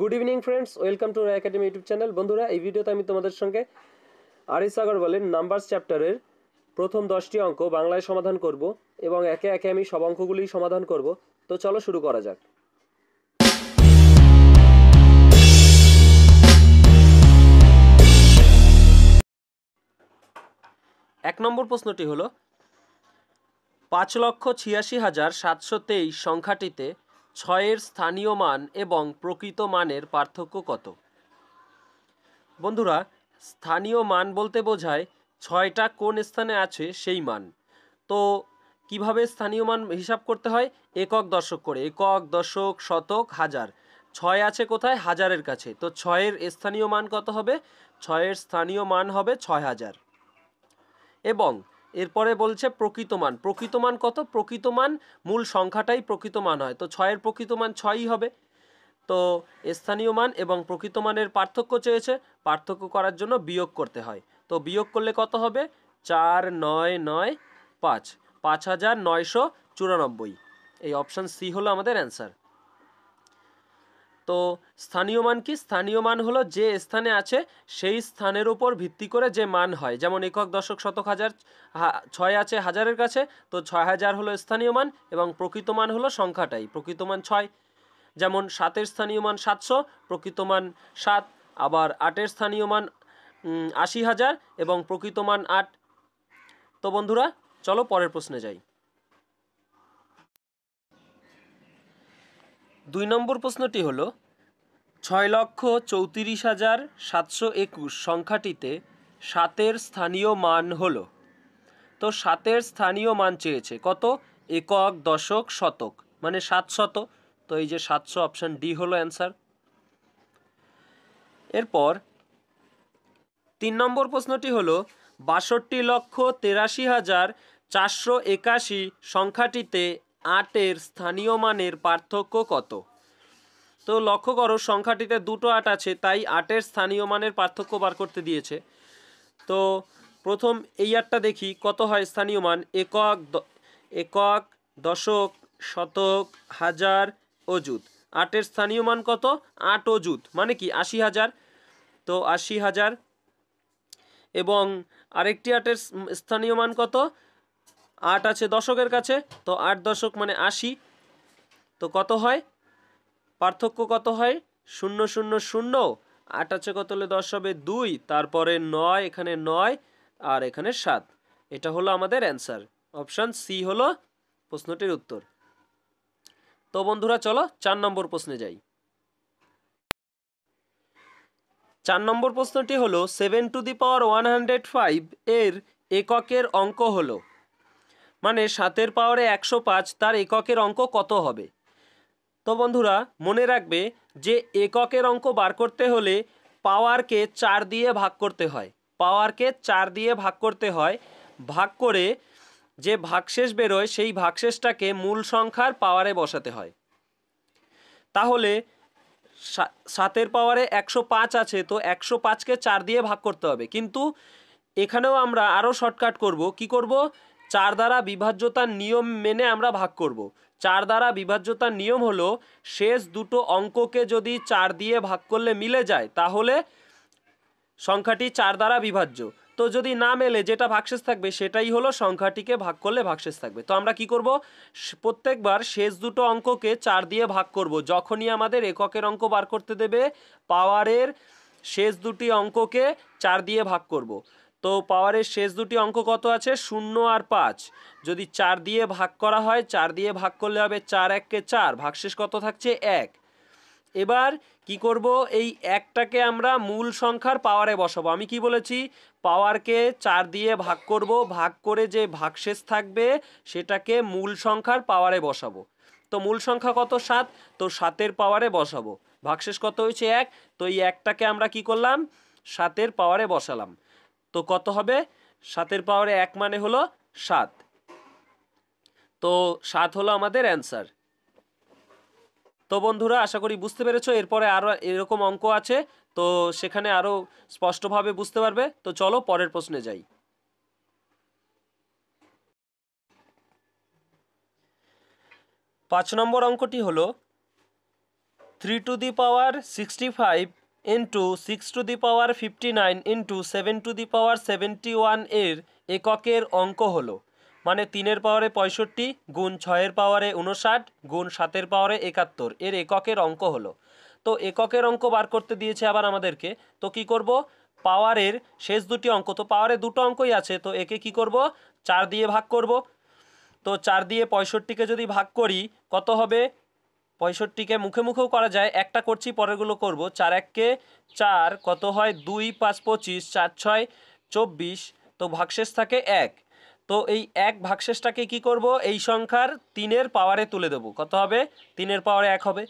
Good evening friends welcome to Roy academy YouTube channel বন্ধুরা এই ভিডিওতে আমি তোমাদের সঙ্গে আরিস আগরওয়ালের নাম্বারস চ্যাপ্টারের প্রথম দশটি অঙ্ক বাংলায় সমাধান করব এবং একে একে আমি সব অঙ্কগুলি সমাধান করব তো চলো শুরু করা যাক এক নম্বর প্রশ্নটি হলো পাঁচ লক্ষ ছিয়াশি হাজার সাতশো তেইশ সংখ্যাটিতে ছয়ের স্থানীয় মান এবং প্রকৃত মানের পার্থক্য কত বন্ধুরা স্থানীয় মান বলতে বোঝায় ছয়টা কোন স্থানে আছে সেই মান তো কিভাবে স্থানীয় মান হিসাব করতে হয় একক দশক করে একক দশক শতক হাজার ছয় আছে কোথায় হাজারের কাছে তো ছয়ের স্থানীয় মান কত হবে ছয়ের স্থানীয় মান হবে ছয় হাজার এবং এরপরে বলছে প্রকৃত মান প্রকৃত মান কত প্রকৃত মান মূল সংখ্যাটাই প্রকৃত মান হয় তো ছয়ের প্রকৃত মান ছয়ই হবে তো স্থানীয় মান এবং প্রকৃত মানের পার্থক্য চেয়েছে পার্থক্য করার জন্য বিয়োগ করতে হয় তো বিয়োগ করলে কত হবে চার নয় নয় পাঁচ পাঁচ হাজার নয়শো চুরানব্বই এই অপশান সি হলো আমাদের অ্যান্সার তো স্থানীয় মান কি স্থানীয় মান হলো যে স্থানে আছে সেই স্থানের উপর ভিত্তি করে যে মান হয় যেমন একক দশক শতক হাজার ছয় আছে হাজারের কাছে তো ছয় হাজার হলো স্থানীয় মান এবং প্রকৃত মান হলো সংখ্যাটাই প্রকৃত মান ছয় যেমন সাতের স্থানীয় মান সাতশো প্রকৃত মান সাত আবার আটের স্থানীয় মান আশি হাজার এবং প্রকৃত মান আট তো বন্ধুরা চলো পরের প্রশ্নে যাই দুই নম্বর প্রশ্নটি হল ছয় লক্ষ চৌত্রিশ হাজার সাতশো একুশ সংখ্যাটিতে সাতের স্থানীয় মান হলো তো সাতের স্থানীয় মান চেয়েছে কত একক দশক শতক মানে সাতশত তো এই যে সাতশো অপশান ডি হলো অ্যান্সার এরপর তিন নম্বর প্রশ্নটি হলো বাষট্টি লক্ষ তেরাশি হাজার চারশো একাশি সংখ্যাটিতে আটের স্থানীয় মানের পার্থক্য কত তো লক্ষ্য করো সংখ্যাটিতে দুটো আট আছে তাই আটের স্থানীয় মানের পার্থক্য বার করতে দিয়েছে তো প্রথম এই আটটা দেখি কত হয় স্থানীয় মান একক একক দশক শতক হাজার অজুত আটের স্থানীয় মান কত আট অজুত মানে কি আশি হাজার তো আশি হাজার এবং আরেকটি আটের স্থানীয় মান কত আট আছে দশকের কাছে তো আট দশক মানে আশি তো কত হয় পার্থক্য কত হয় শূন্য শূন্য শূন্য আট আছে কত হলে দশ হবে দুই তারপরে নয় এখানে নয় আর এখানে সাত এটা হলো আমাদের অ্যান্সার অপশান সি হলো প্রশ্নটির উত্তর তো বন্ধুরা চলো চার নম্বর প্রশ্নে যাই চার নম্বর প্রশ্নটি হলো seven to the power one hundred five এর এককের অঙ্ক হলো মানে সাতের পাওয়ারে একশো পাঁচ তার এককের অঙ্ক কত হবে তো বন্ধুরা মনে রাখবে যে এককের অঙ্ক বার করতে হলে পাওয়ারকে চার দিয়ে ভাগ করতে হয় পাওয়ারকে চার দিয়ে ভাগ করতে হয় ভাগ করে যে ভাগশেষ বেরোয় সেই ভাগশেষটাকে মূল সংখ্যার পাওয়ারে বসাতে হয় তাহলে সাতের পাওয়ারে একশো পাঁচ আছে তো একশো পাঁচকে চার দিয়ে ভাগ করতে হবে কিন্তু এখানেও আমরা আরও শর্টকাট করব কি করব চার দ্বারা বিভাজ্যতার নিয়ম মেনে আমরা ভাগ করব। চার দ্বারা বিভাজ্যতার নিয়ম হলো শেষ দুটো অঙ্ককে যদি চার দিয়ে ভাগ করলে মিলে যায় তাহলে সংখ্যাটি চার দ্বারা বিভাজ্য তো যদি না মেলে যেটা ভাগশেষ থাকবে সেটাই হলো সংখ্যাটিকে ভাগ করলে ভাগশেষ থাকবে তো আমরা কি করব প্রত্যেকবার শেষ দুটো অঙ্ককে চার দিয়ে ভাগ করব যখনই আমাদের এককের অঙ্ক বার করতে দেবে পাওয়ারের শেষ দুটি অঙ্ককে চার দিয়ে ভাগ করব তো পাওয়ারের শেষ দুটি অঙ্ক কত আছে শূন্য আর পাঁচ যদি চার দিয়ে ভাগ করা হয় চার দিয়ে ভাগ করলে হবে চার এককে চার ভাগশেষ কত থাকছে এক এবার কি করব এই একটাকে আমরা মূল সংখ্যার পাওয়ারে বসাবো আমি কি বলেছি পাওয়ারকে চার দিয়ে ভাগ করব ভাগ করে যে ভাগশেষ থাকবে সেটাকে মূল সংখ্যার পাওয়ারে বসাবো তো মূল সংখ্যা কত সাত তো সাতের পাওয়ারে বসাবো ভাগশেষ কত হয়েছে এক তো এই একটাকে আমরা কি করলাম সাতের পাওয়ারে বসালাম তো কত হবে সাতের পাওয়ারে এক মানে হলো সাত তো সাত হলো আমাদের অ্যান্সার তো বন্ধুরা আশা করি বুঝতে পেরেছ এরপরে আরও এরকম অঙ্ক আছে তো সেখানে আরও স্পষ্টভাবে বুঝতে পারবে তো চলো পরের প্রশ্নে যাই পাঁচ নম্বর অঙ্কটি হলো three to the power sixty five into six to the power fifty nine into seven to the power seventy one এর এককের অঙ্ক হলো মানে তিনের পাওয়ারে পঁয়ষট্টি গুণ ছয়ের পাওয়ারে উনষাট গুণ সাতের পাওয়ারে একাত্তর এর এককের অঙ্ক হলো তো এককের অঙ্ক বার করতে দিয়েছে আবার আমাদেরকে তো কি করব পাওয়ারের শেষ দুটি অঙ্ক তো পাওয়ারে দুটো অঙ্কই আছে তো একে কি করব চার দিয়ে ভাগ করব তো চার দিয়ে পঁয়ষট্টিকে যদি ভাগ করি কত হবে পঁয়ষট্টিকে মুখে মুখেও করা যায় একটা করছি পরেরগুলো করব চার এককে চার কত হয় দুই পাঁচ পঁচিশ চার ছয় চব্বিশ তো ভাগশেষ থাকে এক তো এই এক ভাগশেষটাকে কি করব এই সংখ্যার তিনের পাওয়ারে তুলে দেব কত হবে তিনের পাওয়ারে এক হবে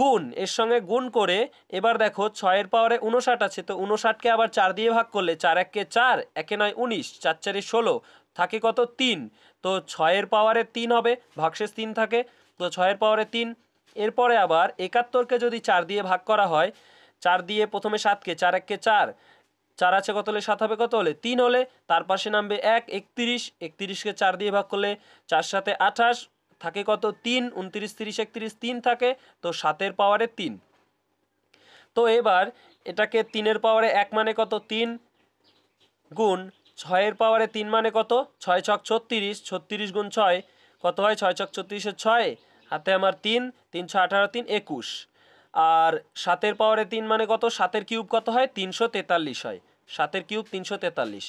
গুণ এর সঙ্গে গুণ করে এবার দেখো ছয়ের পাওয়ারে উনষাট আছে তো উনষাটকে আবার চার দিয়ে ভাগ করলে চার এককে চার একে নয় উনিশ চার চারে ষোলো থাকে কত তিন তো ছয়ের পাওয়ারে তিন হবে ভাগশেষ তিন থাকে তো ছয়ের পাওয়ারে তিন এরপরে আবার একাত্তরকে যদি চার দিয়ে ভাগ করা হয় চার দিয়ে প্রথমে সাতকে চার এককে চার চার আছে কত হলে সাত হবে কত হলে তিন হলে তার পাশে নামবে এক একত্রিশ একত্রিশকে চার দিয়ে ভাগ করলে চার সাথে আঠাশ থাকে কত তিন উনত্রিশ তিরিশ একত্রিশ তিন থাকে তো সাতের পাওয়ারে তিন তো এবার এটাকে তিনের পাওয়ারে এক মানে কত তিন গুণ ছয়ের পাওয়ারে তিন মানে কত ছয় ছক ছত্রিশ ছত্রিশ গুণ ছয় কত হয় ছয় ছক ছত্রিশের ছয় হাতে আমার তিন তিনশো আঠারো তিন একুশ আর সাতের পাওয়ারে তিন মানে কত সাতের কিউব কত হয় তিনশো তেতাল্লিশ হয় সাতের কিউব তিনশো তেতাল্লিশ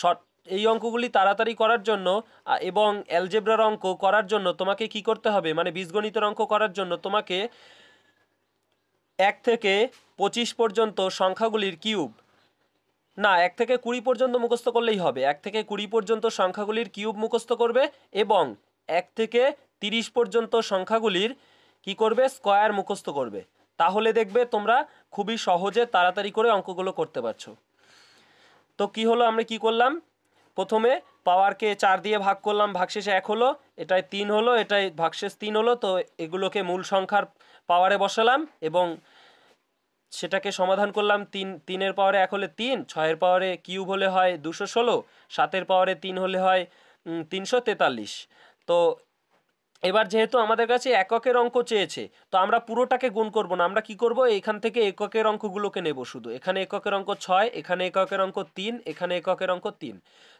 শর্ট এই অঙ্কগুলি তাড়াতাড়ি করার জন্য এবং অ্যালজেব্রার অঙ্ক করার জন্য তোমাকে কি করতে হবে মানে বীজগণিতের অঙ্ক করার জন্য তোমাকে এক থেকে পঁচিশ পর্যন্ত সংখ্যাগুলির কিউব না এক থেকে কুড়ি পর্যন্ত মুখস্থ করলেই হবে এক থেকে কুড়ি পর্যন্ত সংখ্যাগুলির কিউব মুখস্থ করবে এবং এক থেকে তিরিশ পর্যন্ত সংখ্যাগুলির কি করবে স্কোয়ার মুখস্থ করবে তাহলে দেখবে তোমরা খুবই সহজে তাড়াতাড়ি করে অঙ্কগুলো করতে পারছো তো কি হলো আমরা কি করলাম প্রথমে পাওয়ারকে চার দিয়ে ভাগ করলাম ভাগশেষে এক হলো এটায় তিন হলো এটাই ভাগশেষ তিন হলো তো এগুলোকে মূল সংখ্যার পাওয়ারে বসালাম এবং সেটাকে সমাধান করলাম তিন তিনের পাওয়ারে এক হলে তিন ছয়ের পাওয়ারে কিউব হলে হয় দুশো ষোলো সাতের পাওয়ারে তিন হলে হয় তিনশো তেতাল্লিশ তো এবার যেহেতু আমাদের কাছে এককের অঙ্ক চেয়েছে তো আমরা পুরোটাকে গুণ করব না আমরা কি করব এখান থেকে এককের অঙ্কগুলোকে নেব শুধু এখানে এককের অঙ্ক ছয় এখানে এককের অঙ্ক তিন এখানে এককের অঙ্ক তিন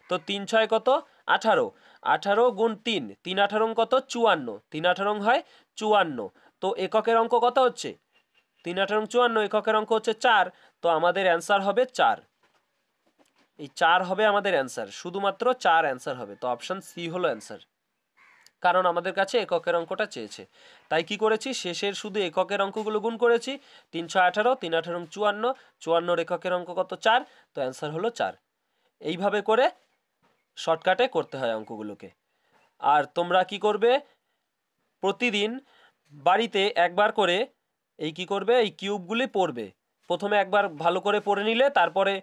তো তিন ছয় কত আঠারো আঠারো গুণ তিন তিন আঠারো কত চুয়ান্ন তিন আঠারো হয় চুয়ান্ন তো এককের অঙ্ক কত হচ্ছে তিন আঠারো চুয়ান্ন এককের অঙ্ক হচ্ছে চার তো আমাদের অ্যান্সার হবে চার এই চার হবে আমাদের অ্যান্সার শুধুমাত্র চার অ্যান্সার হবে তো অপশান সি হলো অ্যান্সার কারণ আমাদের কাছে এককের অঙ্কটা চেয়েছে তাই কি করেছি শেষের শুধু এককের অঙ্কগুলো গুণ করেছি তিনশো আঠারো তিন আঠারো চুয়ান্ন চুয়ান্নর এককের অঙ্ক কত চার তো অ্যান্সার হলো চার এইভাবে করে শর্টকাটে করতে হয় অঙ্কগুলোকে আর তোমরা কি করবে প্রতিদিন বাড়িতে একবার করে এই কি করবে এই কিউবগুলি পড়বে প্রথমে একবার ভালো করে পড়ে নিলে তারপরে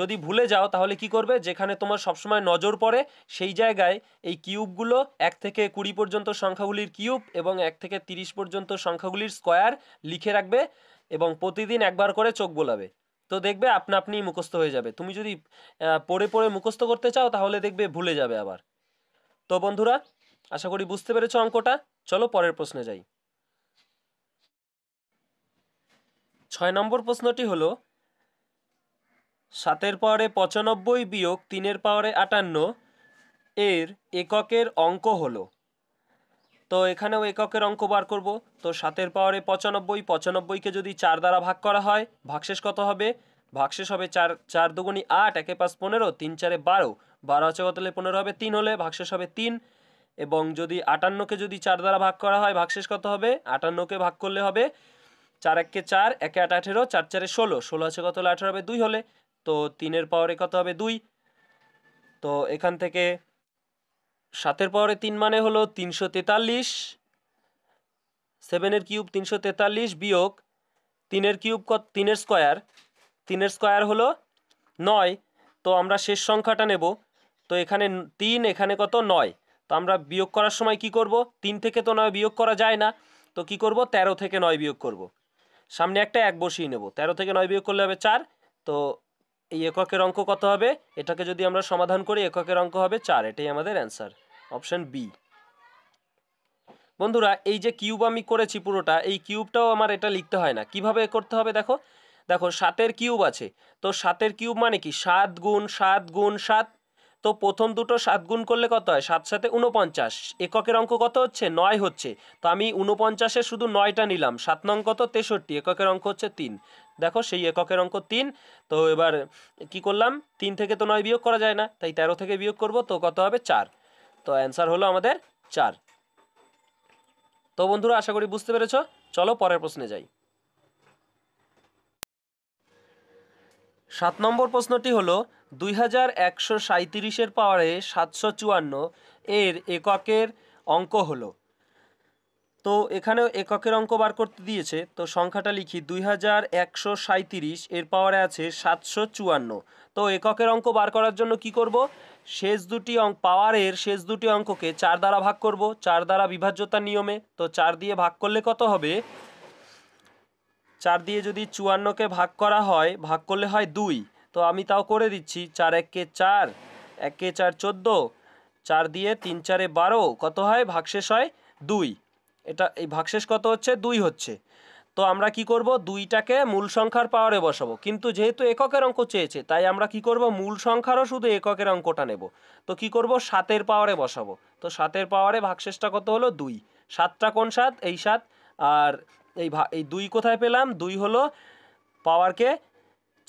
যদি ভুলে যাও তাহলে কি করবে যেখানে তোমার সবসময় নজর পড়ে সেই জায়গায় এই কিউবগুলো এক থেকে কুড়ি পর্যন্ত সংখ্যাগুলির কিউব এবং এক থেকে তিরিশ পর্যন্ত সংখ্যাগুলির স্কোয়ার লিখে রাখবে এবং প্রতিদিন একবার করে চোখ বোলাবে তো দেখবে আপনা আপনি মুখস্থ হয়ে যাবে তুমি যদি পড়ে পড়ে মুখস্থ করতে চাও তাহলে দেখবে ভুলে যাবে আবার তো বন্ধুরা আশা করি বুঝতে পেরেছ অঙ্কটা চলো পরের প্রশ্নে যাই ছয় নম্বর প্রশ্নটি হলো সাতের পাওয়ারে পঁচানব্বই বিয়োগ তিনের পাওয়ারে আটান্ন এর এককের অঙ্ক হলো তো এখানেও এককের অঙ্ক বার করব তো সাতের পাওয়ারে পঁচানব্বই পঁচানব্বইকে যদি চার দ্বারা ভাগ করা হয় ভাগশেষ কত হবে ভাগশেষ হবে চার চার দুগুণি আট একে পাঁচ পনেরো তিন চারে বারো বারো আছে কত হলে পনেরো হবে তিন হলে ভাগশেষ হবে তিন এবং যদি আটান্নকে যদি চার দ্বারা ভাগ করা হয় ভাগশেষ কত হবে আটান্নকে ভাগ করলে হবে চার এককে চার একে আট আঠেরো চার চারে ষোলো ষোলো আছে কত হলে আঠেরো হবে দুই হলে তো তিনের পাওয়ারে কত হবে দুই তো এখান থেকে সাতের পাওয়ারে তিন মানে হলো তিনশো তেতাল্লিশ সেভেনের কিউব তিনশো তেতাল্লিশ বিয়োগ তিনের কিউব কত তিনের স্কোয়ার তিনের স্কোয়ার হলো নয় তো আমরা শেষ সংখ্যাটা নেব তো এখানে তিন এখানে কত নয় তো আমরা বিয়োগ করার সময় কি করব তিন থেকে তো নয় বিয়োগ করা যায় না তো কি করব ১৩ থেকে নয় বিয়োগ করব সামনে একটা এক বসিয়ে নেব তেরো থেকে নয় বিয়োগ করলে হবে চার তো এই এককের অঙ্ক কত হবে এটাকে যদি আমরা সমাধান করি এককের অঙ্ক হবে চার এটাই আমাদের অ্যান্সার অপশান বি বন্ধুরা এই যে কিউব আমি করেছি পুরোটা এই কিউবটাও আমার এটা লিখতে হয় না কিভাবে করতে হবে দেখো দেখো সাতের কিউব আছে তো সাতের কিউব মানে কি সাত গুণ সাত গুণ সাত তো প্রথম দুটো সাত গুণ করলে কত হয় সাত সাথে উনপঞ্চাশ এককের অঙ্ক কত হচ্ছে নয় হচ্ছে তো আমি উনপঞ্চাশে শুধু নয়টা নিলাম সাত নং কত তেষট্টি এককের অঙ্ক হচ্ছে তিন দেখো সেই এককের অঙ্ক তিন তো এবার কি করলাম তিন থেকে তো নয় বিয়োগ করা যায় না তাই তেরো থেকে বিয়োগ করব তো কত হবে চার তো অ্যান্সার হলো আমাদের চার তো বন্ধুরা আশা করি বুঝতে পেরেছ চলো পরের প্রশ্নে যাই সাত নম্বর প্রশ্নটি হলো দুই হাজার একশো সাঁত্রিশের পাওয়ারে সাতশো চুয়ান্ন এর এককের অঙ্ক হলো তো এখানেও এককের অঙ্ক বার করতে দিয়েছে তো সংখ্যাটা লিখি দুই হাজার একশো সাঁত্রিশ এর পাওয়ারে আছে সাতশো চুয়ান্ন তো এককের অঙ্ক বার করার জন্য কি করব শেষ দুটি অঙ্ক পাওয়ারের শেষ দুটি অঙ্ককে চার দ্বারা ভাগ করব চার দ্বারা বিভাজ্যতার নিয়মে তো চার দিয়ে ভাগ করলে কত হবে চার দিয়ে যদি চুয়ান্নকে ভাগ করা হয় ভাগ করলে হয় দুই তো আমি তাও করে দিচ্ছি চার একে চার একে চার চোদ্দো চার দিয়ে তিন চারে বারো কত হয় ভাগশেষ হয় দুই এটা এই ভাগশেষ কত হচ্ছে দুই হচ্ছে তো আমরা কি করব দুইটাকে মূল সংখ্যার পাওয়ারে বসাবো কিন্তু যেহেতু এককের অঙ্ক চেয়েছে তাই আমরা কি করব মূল সংখ্যারও শুধু এককের অঙ্কটা নেব তো কি করব সাতের পাওয়ারে বসাবো তো সাতের পাওয়ারে ভাগশেষটা কত হলো দুই সাতটা কোন সাত এই সাত আর এই এই দুই কোথায় পেলাম দুই হলো পাওয়ারকে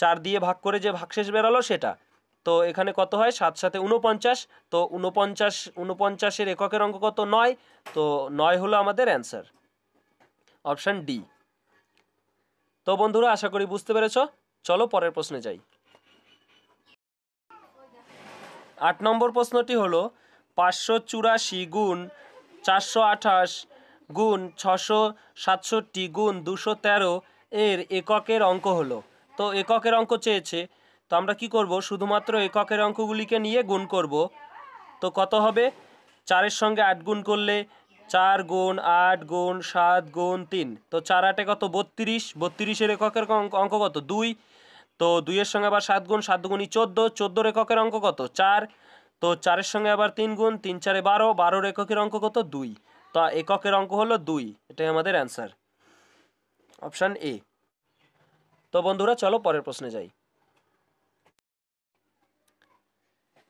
চার দিয়ে ভাগ করে যে ভাগশেষ বেরালো সেটা তো এখানে কত হয় সাত সাথে উনপঞ্চাশ তো উনপঞ্চাশ উনপঞ্চাশের এককের অঙ্ক কত নয় তো নয় হলো আমাদের অ্যান্সার অপশান ডি তো বন্ধুরা আশা করি বুঝতে পেরেছ চলো পরের প্রশ্নে যাই আট নম্বর প্রশ্নটি হলো পাঁচশো চুরাশি গুণ চারশো আঠাশ গুণ ছশো সাতষট্টি গুণ দুশো তেরো এর এককের অঙ্ক হলো তো এককের অঙ্ক চেয়েছে তো আমরা কি করব শুধুমাত্র এককের অঙ্কগুলিকে নিয়ে গুণ করব তো কত হবে চারের সঙ্গে আট গুণ করলে চার গুণ আট গুণ সাত গুণ তিন তো চার আটে কত বত্রিশ বত্রিশের এককের অঙ্ক কত দুই তো দুইয়ের সঙ্গে আবার সাত গুণ সাত গুণই চোদ্দো চোদ্দোর এককের অঙ্ক কত চার তো চারের সঙ্গে আবার তিন গুণ তিন চারে বারো বারোর এককের অঙ্ক কত দুই তা এককের অঙ্ক হলো দুই এটাই আমাদের অ্যান্সার অপশান এ তো বন্ধুরা চলো পরের প্রশ্নে যাই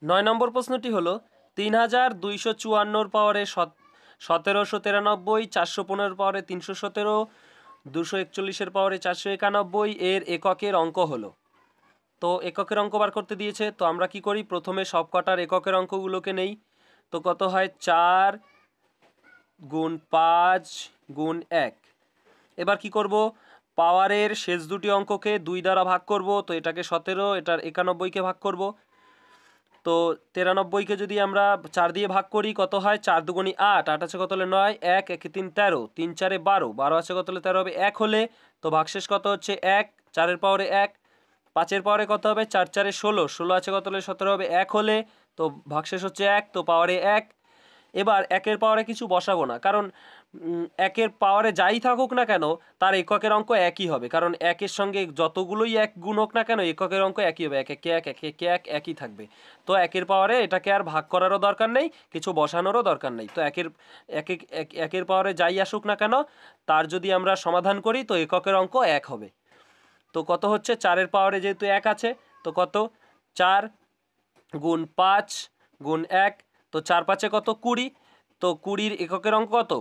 নয় নম্বর প্রশ্নটি হলো তিন হাজার দুইশো চুয়ান্নর পাওয়ারে সতেরোশো তিরানব্বই চারশো পনেরোর পাওয়ারে তিনশো সতেরো দুশো একচল্লিশের পাওয়ারে চারশো একানব্বই এর এককের অঙ্ক হলো তো এককের অঙ্ক বার করতে দিয়েছে তো আমরা কি করি প্রথমে সবকটার এককের অঙ্কগুলোকে নেই তো কত হয় চার গুণ পাঁচ গুণ এক এবার কি করব পাওয়ারের শেষ দুটি অঙ্ককে দুই দ্বারা ভাগ করব তো এটাকে সতেরো এটার একানব্বইকে ভাগ করব তো তেরানব্বইকে যদি আমরা চার দিয়ে ভাগ করি কত হয় চার দুগুণি আট আট আছে কত হলে নয় এক একে তিন তেরো তিন চারে বারো বারো আছে কত হলে তেরো হবে এক হলে তো ভাগশেষ কত হচ্ছে এক চারের পাওয়ারে এক পাঁচের পাওয়ারে কত হবে চার চারে ষোলো ষোলো আছে কত হলে সতেরো হবে এক হলে তো ভাগশেষ হচ্ছে এক তো পাওয়ারে এক এবার একের পাওয়ারে কিছু বসাবো না কারণ একের পাওয়ারে যাই থাকুক না কেন তার এককের অঙ্ক একই হবে কারণ একের সঙ্গে যতগুলোই এক গুণ হোক না কেন এককের অঙ্ক একই হবে এক একে এক এক একে এক একই থাকবে তো একের পাওয়ারে এটাকে আর ভাগ করারও দরকার নেই কিছু বসানোরও দরকার নেই তো একের এক একের পাওয়ারে যাই আসুক না কেন তার যদি আমরা সমাধান করি তো এককের অঙ্ক এক হবে তো কত হচ্ছে চারের পাওয়ারে যেহেতু এক আছে তো কত চার গুণ পাঁচ গুণ এক তো চার পাঁচে কত কুড়ি তো কুড়ির এককের অঙ্ক কত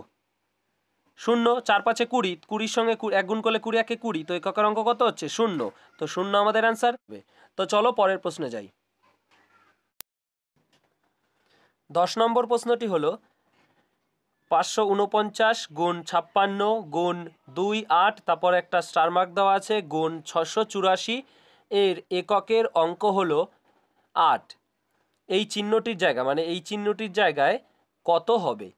শূন্য চার পাঁচে কুড়ি কুড়ির সঙ্গে এক গুণ করলে কুড়ি একে কুড়ি তো এককের অঙ্ক কত হচ্ছে শূন্য তো শূন্য আমাদের অ্যান্সার হবে তো চলো পরের প্রশ্নে যাই দশ নম্বর প্রশ্নটি হলো পাঁচশো উনপঞ্চাশ গুণ ছাপ্পান্ন গুণ দুই আট তারপর একটা স্টার মার্ক দেওয়া আছে গুণ ছশো চুরাশি এর এককের অঙ্ক হলো আট এই চিহ্নটির জায়গা মানে এই চিহ্নটির জায়গায় কত হবে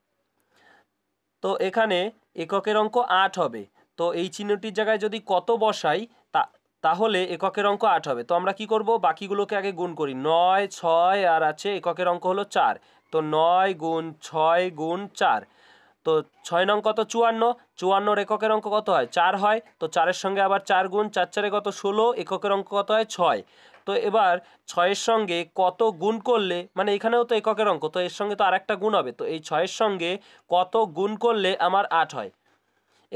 তো এখানে এককের অঙ্ক আট হবে তো এই চিহ্নটির জায়গায় যদি কত বসাই তা তাহলে এককের অঙ্ক আট হবে তো আমরা কি করব বাকিগুলোকে আগে গুণ করি নয় ছয় আর আছে এককের অঙ্ক হলো চার তো নয় গুণ ছয় গুণ চার তো ছয় নং কত চুয়ান্ন চুয়ান্নর এককের অঙ্ক কত হয় চার হয় তো চারের সঙ্গে আবার চার গুণ চার চারে কত ষোলো এককের অঙ্ক কত হয় ছয় তো এবার ছয়ের সঙ্গে কত গুণ করলে মানে এখানেও তো এককের অঙ্ক তো এর সঙ্গে তো আর একটা গুণ হবে তো এই ছয়ের সঙ্গে কত গুণ করলে আমার আট হয়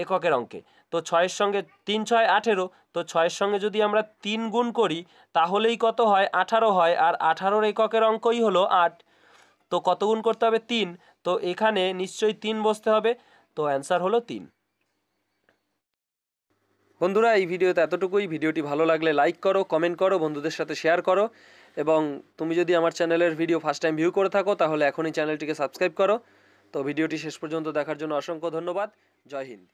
এককের অঙ্কে তো ছয়ের সঙ্গে তিন ছয় আঠেরো তো ছয়ের সঙ্গে যদি আমরা তিন গুণ করি তাহলেই কত হয় আঠারো হয় আর আঠারোর এককের অঙ্কই হলো আট তো কত গুণ করতে হবে তিন তো এখানে নিশ্চয়ই তিন বসতে হবে তো অ্যান্সার হলো তিন বন্ধুরা এই ভিডিওতে এতটুকুই ভিডিওটি ভালো লাগলে লাইক করো কমেন্ট করো বন্ধুদের সাথে শেয়ার করো এবং তুমি যদি আমার চ্যানেলের ভিডিও ফার্স্ট টাইম ভিউ করে থাকো তাহলে এখনই চ্যানেলটিকে সাবস্ক্রাইব করো তো ভিডিওটি শেষ পর্যন্ত দেখার জন্য অসংখ্য ধন্যবাদ জয় হিন্দ